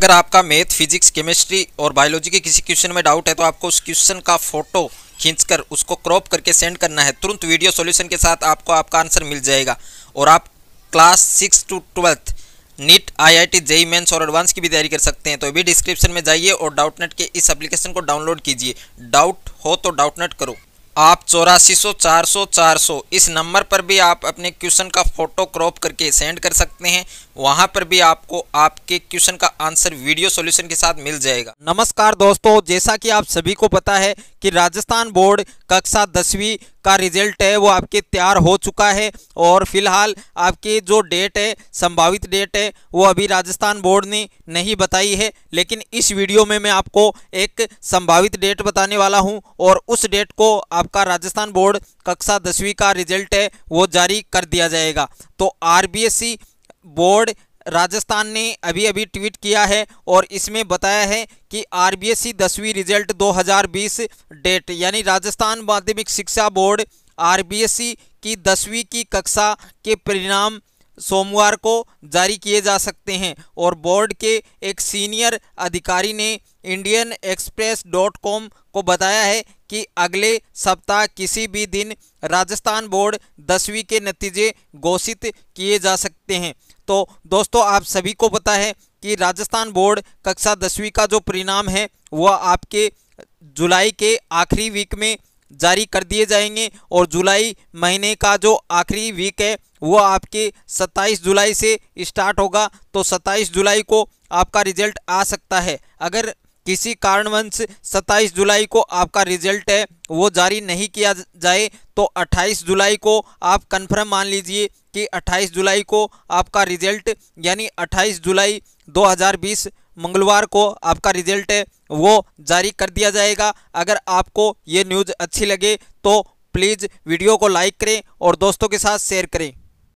अगर आपका math physics chemistry और बायोलॉजी के किसी क्वेश्चन में डाउट है तो आपको उस क्वेश्चन का फोटो खींचकर उसको क्रॉप करके सेंड करना है तुरंत वीडियो सॉल्यूशन के साथ आपको आपका आंसर मिल जाएगा और आप class six to twelfth NEET IIT JEE mains और एडवांस की भी तैयारी कर सकते हैं तो अभी डिस्क्रिप्शन में जाइए और डाउटनेट के इस एप्लीकेशन को डाउनलोड कीजिए डाउट हो तो डाउटनेट करो आप चौरासी सौ चार सौ चार सौ इस नंबर पर भी आप अपने क्वेश्चन का फोटो क्रॉप करके सेंड कर सकते हैं वहां पर भी आपको आपके क्वेश्चन का आंसर वीडियो सॉल्यूशन के साथ मिल जाएगा नमस्कार दोस्तों जैसा कि आप सभी को पता है कि राजस्थान बोर्ड कक्षा दसवीं का रिजल्ट है वो आपके तैयार हो चुका है और फिलहाल आपकी जो डेट है संभावित डेट है वो अभी राजस्थान बोर्ड ने नहीं बताई है लेकिन इस वीडियो में मैं आपको एक संभावित डेट बताने वाला हूं और उस डेट को आपका राजस्थान बोर्ड कक्षा दसवीं का रिजल्ट है वो जारी कर दिया जाएगा तो R B S C board Rajasthan ने अभी अभी ट्वीट किया है और इसमें बताया है कि आर बी एस दसवीं रिजल्ट 2020 डेट यानी राजस्थान माध्यमिक शिक्षा बोर्ड आर बी एस की दसवीं की कक्षा के परिणाम सोमवार को जारी किए जा सकते हैं और बोर्ड के एक सीनियर अधिकारी ने इंडियन एक्सप्रेस डॉट कॉम को बताया है कि अगले सप्ताह किसी भी दिन राजस्थान बोर्ड दसवीं के नतीजे घोषित किए जा सकते हैं तो दोस्तों आप सभी को पता है कि राजस्थान बोर्ड कक्षा दसवीं का जो परिणाम है वह आपके जुलाई के आखिरी वीक में जारी कर दिए जाएंगे और जुलाई महीने का जो आखिरी वीक है वो आपके 27 जुलाई से स्टार्ट होगा तो 27 जुलाई को आपका रिजल्ट आ सकता है अगर किसी कारणवश 27 जुलाई को आपका रिजल्ट है वो जारी नहीं किया जाए तो 28 जुलाई को आप कन्फर्म मान लीजिए कि 28 जुलाई को आपका रिजल्ट यानी 28 जुलाई 2020 मंगलवार को आपका रिजल्ट है वो जारी कर दिया जाएगा अगर आपको ये न्यूज़ अच्छी लगे तो प्लीज़ वीडियो को लाइक करें और दोस्तों के साथ शेयर करें